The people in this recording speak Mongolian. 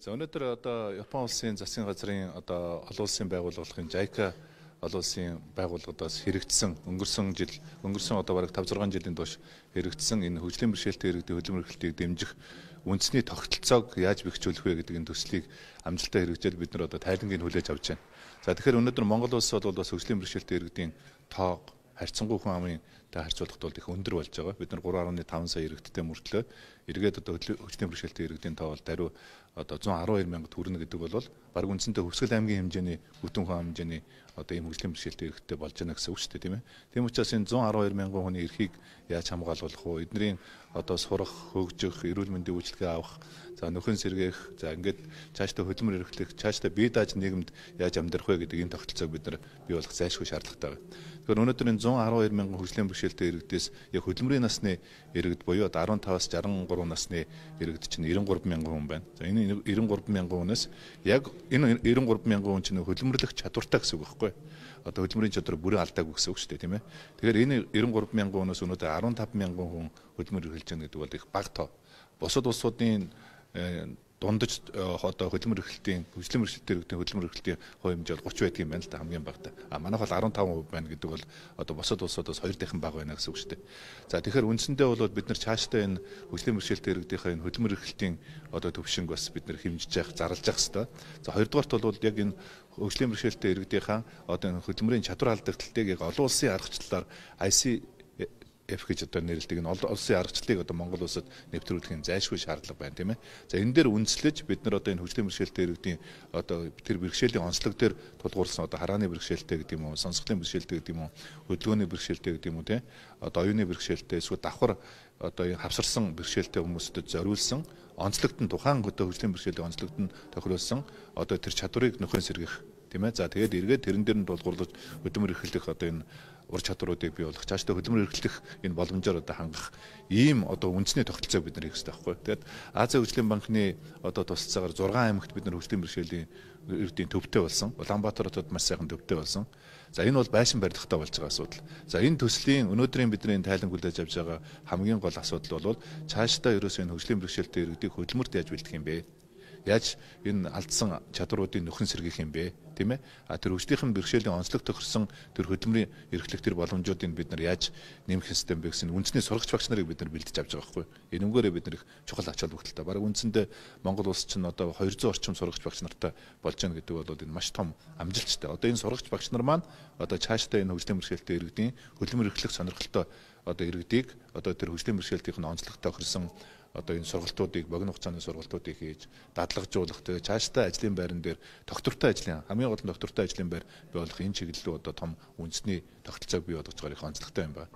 За өнөөдөр одоо Японы улсын засгийн газрын одоо олон улсын байгууллагын JICA олон улсын байгууллагуудаас хэрэгжсэн өнгөрсөн жил өнгөрсөн одоо бараг 5 6 жилийн доош хэрэгжсэн энэ хөгжлийн бэрхшээлтэй иргэдийн хөдөлмөр эрхлэлтийг дэмжих үндэсний тогтолцоог яаж бэхжүүлэх вэ гэдэг энэ төслийг амжилттай хэрэгжээл бид нар одоо тайлангийн хүлээж авч байна. За тэгэхээр өнөөдөр Монгол улс бол бас хөгжлийн бэрхшээлтэй иргэдийн тоог харьцангуй хүн амын Тэ харьцуулахад бол их өндөр болж байгаа. Бид нар 3.5 сая иргэдтэй мөртлөө эргээд одоо хүчтэй бэрхшээлтэй иргэдийн тоо бол даруй одоо 112 мянга төрнө гэдэг бол баг үндсэндээ Өвсгөл аймгийн хэмжээний бүтэн хүн хэмжээний одоо ийм хөгжлийн бэрхшээлтэй иргэдтэй болж байна гэсэн үг шүү дээ тийм ээ. Тийм учраас энэ 112 мянган хүний эрхийг яаж хамгаалуулах вэ? Эднэрийн одоо сурах, хөгжих, эрүүл мэндийн үйлчилгээ авах, за нөхөн сэргээх, за ингээд цаашдаа хөдөлмөр эрхлэх, цаашдаа бие дааж нийгэмд яаж амьдрах вэ гэдэг энэ тогтолцоог бид нар бий болгох зайлшгүй шаардлагатай байна. Тэгэхээр өнөөдөр энэ 112 мянган хөгжлийн бэрхшээлтэй бэрхшээлтэй иргэдээс яг хөдөлмөрийн насны иргэд буюу 15-аас 63 насны иргэд чинь 93 мянган хүн байна. За энэ 93 мянган хүнээс яг энэ 93 мянган хүн чинь хөдөлмөрлөх чадвартай гэсэн үг байхгүй юу? одоо хөдөлмөрийн чадвар бүрэн алдаагүй гэсэн үг шүү дээ тийм ээ. Тэгэхээр энэ 93 мянган хүнээс өнөөдөр 15 мянган хүн хөдөлмөр эрхэлж байгаа гэдэг бол их бага тоо. Бусад улсуудын дундаж э, одоо хөдөлмөр эрхлэлтийн хөдөлмөр эрхлэлтээр өгдөг хөдөлмөр эрхлэлтийн хувь хэмжээ бол 30 байдаг юм байна л да хамгийн багта. А манайх бол 15% байна гэдэг бол одоо босод улсуудаас хоёр дахин бага байна гэсэн үг шүү дээ. За тэгэхээр үндсэндээ бол бид нар цаашдаа энэ хөдөлмөр эрхлэлтээр өгдөгхийн хөдөлмөр эрхлэлтийн одоо төвшинг бас бид нар хэмжиж явах зарлж явах хэрэгтэй. За хоёрдугаарт бол яг энэ хөдөлмөр эрхлэлтээр иргэдийнхаа одоо хөдөлмөрийн чадвар алдагдлыг яг олон улсын аргачлалаар IC F гэж одоо нэрлэдэг нь улсын аргачлалыг одоо Монгол улсад нэвтрүүлэхийн зайлшгүй шаардлага байна тийм ээ. За энэ дээр үндэслэж бид нар одоо энэ хөгжлийн бэрхшээлтэй иргэдийн одоо тэр бэрхшээлийн онцлог дээр тулгуурсан одоо харааны бэрхшээлтэй гэдэг юм уу, сонсголын бэрхшээлтэй гэдэг юм уу, хөдөлгөөний бэрхшээлтэй гэдэг юм уу тийм ээ. Одоо оюуны бэрхшээлтэй эсвэл давхар одоо энэ хавсарсан бэрхшээлтэй хүмүүстэд зориулсан онцлогт нь тухайн одоо хөгжлийн бэрхшээлийн онцлогт нь тохиролсон одоо тэр чадварыг нөхөн сэргэх тийм ээ. За тэгээд эргээд тэрэн дээр нь дулгуурлаж хөдөлмөр эрхлэх одоо энэ ур чадруудыг бий болгох, цаашдаа хөдөлмөр эрхлэх энэ боломжоор одоо хангах ийм одоо үндэсний тогтолцоо бид нар хийх хэрэгтэй байхгүй юу? Тэгээд Азийн хөгжлийн банкны одоо тусалцаагаар 6 аймагт бид нар хөдөлмөр бэрхшээлийн эрдийн төвтэй болсон. Улаанбаатар хотод маш сайхан төвтэй болсон. За энэ бол байшин барилгатай болж байгаа асуудал. За энэ төслийн өнөөдрийн бидний тайлан хүлээж авч байгаа хамгийн гол асуудал бол цаашдаа ерөөсөө энэ хөгжлийн бэрхшээлтэй иргэдийг хөдөлмөрт яаж бэлтгэх юм бэ? Яаж энэ алдсан чадруудын нөхөн сэргийх юм бэ? тийм ээ. А тэр хүчдийнхэн бэрхшээлийн онцлог тохирсон тэр хөдөлмөрийн эрхлэх тэр боломжуудыг бид нар яаж нэмэх систем бэ гэсэн үндэсний сургагч багш нарыг бид нар бэлдэж авч байгаа байхгүй. Энэ өнгөөрөө бид нар их чухал ач холбогдолтой. Бараг үндсэндээ Монгол улс чинь одоо 200 орчим сургагч багш нартай болж байна гэдэг бол энэ маш том амжилттай. Одоо энэ сургагч багш нар маань одоо цаашдаа энэ хөдөлмөр бэрхшээлтэй иргэдийн хөдөлмөр эрхлэх сонирхолтой одоо иргэдийг одоо тэр хөдөлмөр бэрхшээлтийнх нь онцлогтой тохирсон одоо энэ сургалтуудыг богино хугацааны сургалтуудыг хийж дадлагжуулах тэгээ цаашдаа ажлын байран дээр тогтвортой ажлын хамгийн хамгийн гол нь доктортой ажлын байр бий болох энэ чиглэлүү одоо том үндэсний тогтолцоог бий болгож байгааг их онцлогтой юм байна.